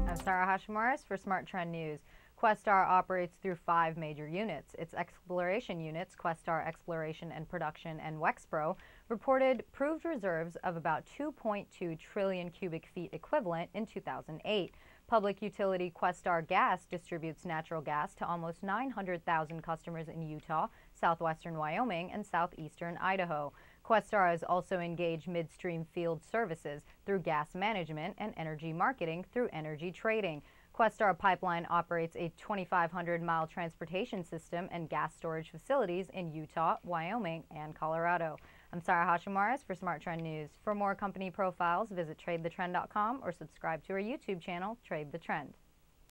I'm Sarah Hashimoris for Smart Trend News. Questar operates through five major units. Its exploration units, Questar Exploration and Production and Wexpro, reported proved reserves of about 2.2 trillion cubic feet equivalent in 2008. Public utility Questar Gas distributes natural gas to almost 900,000 customers in Utah, southwestern Wyoming, and southeastern Idaho. Questar has also engaged midstream field services through gas management and energy marketing through energy trading. Questar Pipeline operates a 2,500 mile transportation system and gas storage facilities in Utah, Wyoming, and Colorado. I'm Sarah Hashimaris for Smart Trend News. For more company profiles, visit tradethetrend.com or subscribe to our YouTube channel, Trade the Trend.